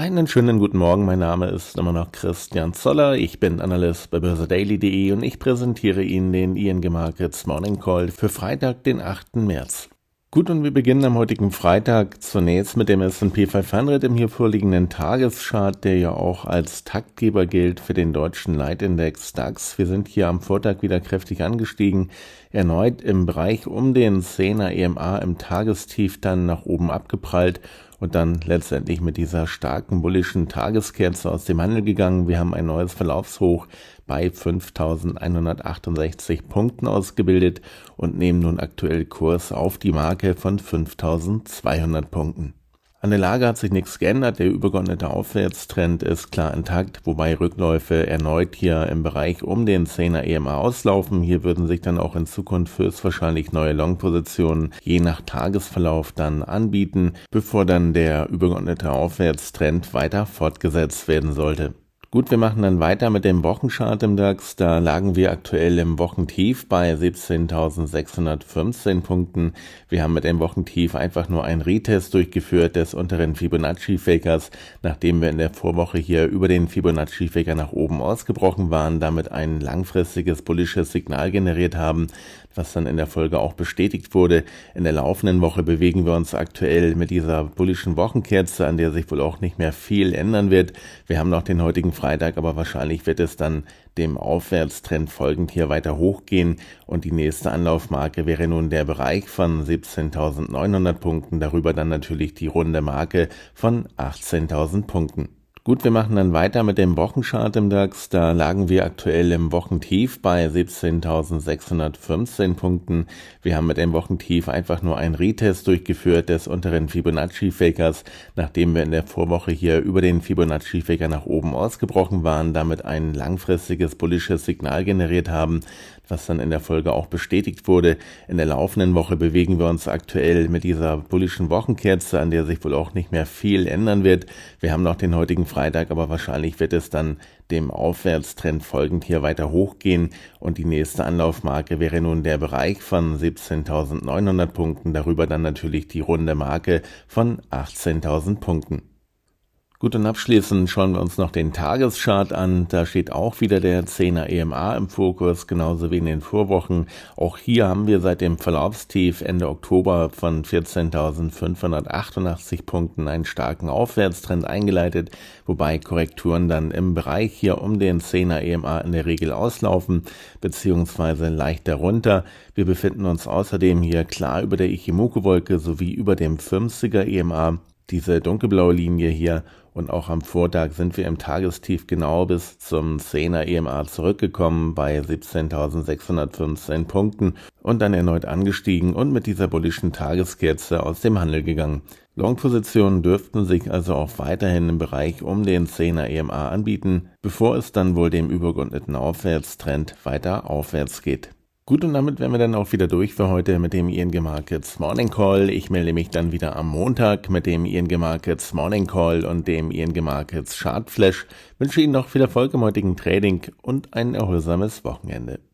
Einen schönen guten Morgen, mein Name ist immer noch Christian Zoller, ich bin Analyst bei börsedaily.de und ich präsentiere Ihnen den ING Markets Morning Call für Freitag, den 8. März. Gut, und wir beginnen am heutigen Freitag zunächst mit dem S&P 500 im hier vorliegenden Tageschart, der ja auch als Taktgeber gilt für den deutschen Leitindex DAX. Wir sind hier am Vortag wieder kräftig angestiegen erneut im Bereich um den 10er EMA im Tagestief dann nach oben abgeprallt und dann letztendlich mit dieser starken bullischen Tageskerze aus dem Handel gegangen. Wir haben ein neues Verlaufshoch bei 5168 Punkten ausgebildet und nehmen nun aktuell Kurs auf die Marke von 5200 Punkten. An der Lage hat sich nichts geändert. Der übergeordnete Aufwärtstrend ist klar intakt, wobei Rückläufe erneut hier im Bereich um den 10er EMA auslaufen. Hier würden sich dann auch in Zukunft höchstwahrscheinlich neue Longpositionen je nach Tagesverlauf dann anbieten, bevor dann der übergeordnete Aufwärtstrend weiter fortgesetzt werden sollte. Gut, wir machen dann weiter mit dem Wochenchart im DAX. Da lagen wir aktuell im Wochentief bei 17.615 Punkten. Wir haben mit dem Wochentief einfach nur einen Retest durchgeführt des unteren Fibonacci-Fakers, nachdem wir in der Vorwoche hier über den Fibonacci-Faker nach oben ausgebrochen waren, damit ein langfristiges bullisches Signal generiert haben, was dann in der Folge auch bestätigt wurde. In der laufenden Woche bewegen wir uns aktuell mit dieser bullischen Wochenkerze, an der sich wohl auch nicht mehr viel ändern wird. Wir haben noch den heutigen Freitag, aber wahrscheinlich wird es dann dem Aufwärtstrend folgend hier weiter hochgehen und die nächste Anlaufmarke wäre nun der Bereich von 17.900 Punkten, darüber dann natürlich die runde Marke von 18.000 Punkten. Gut, wir machen dann weiter mit dem Wochenchart im DAX. Da lagen wir aktuell im Wochentief bei 17.615 Punkten. Wir haben mit dem Wochentief einfach nur einen Retest durchgeführt des unteren Fibonacci-Fakers, nachdem wir in der Vorwoche hier über den Fibonacci-Faker nach oben ausgebrochen waren, damit ein langfristiges bullisches Signal generiert haben, was dann in der Folge auch bestätigt wurde. In der laufenden Woche bewegen wir uns aktuell mit dieser bullischen Wochenkerze, an der sich wohl auch nicht mehr viel ändern wird. Wir haben noch den heutigen Freitag Freitag, aber wahrscheinlich wird es dann dem Aufwärtstrend folgend hier weiter hochgehen und die nächste Anlaufmarke wäre nun der Bereich von 17.900 Punkten, darüber dann natürlich die runde Marke von 18.000 Punkten. Gut, und abschließend schauen wir uns noch den Tageschart an. Da steht auch wieder der 10er EMA im Fokus, genauso wie in den Vorwochen. Auch hier haben wir seit dem Verlaufstief Ende Oktober von 14.588 Punkten einen starken Aufwärtstrend eingeleitet, wobei Korrekturen dann im Bereich hier um den 10er EMA in der Regel auslaufen, beziehungsweise leicht darunter. Wir befinden uns außerdem hier klar über der Ichimoku-Wolke sowie über dem 50er EMA diese dunkelblaue Linie hier und auch am Vortag sind wir im Tagestief genau bis zum 10er EMA zurückgekommen bei 17.615 Punkten und dann erneut angestiegen und mit dieser bullischen Tageskerze aus dem Handel gegangen. Long-Positionen dürften sich also auch weiterhin im Bereich um den 10er EMA anbieten, bevor es dann wohl dem übergeordneten Aufwärtstrend weiter aufwärts geht. Gut, und damit wären wir dann auch wieder durch für heute mit dem ING Markets Morning Call. Ich melde mich dann wieder am Montag mit dem ING Markets Morning Call und dem ING Markets Chart Flash. Wünsche Ihnen noch viel Erfolg im heutigen Trading und ein erholsames Wochenende.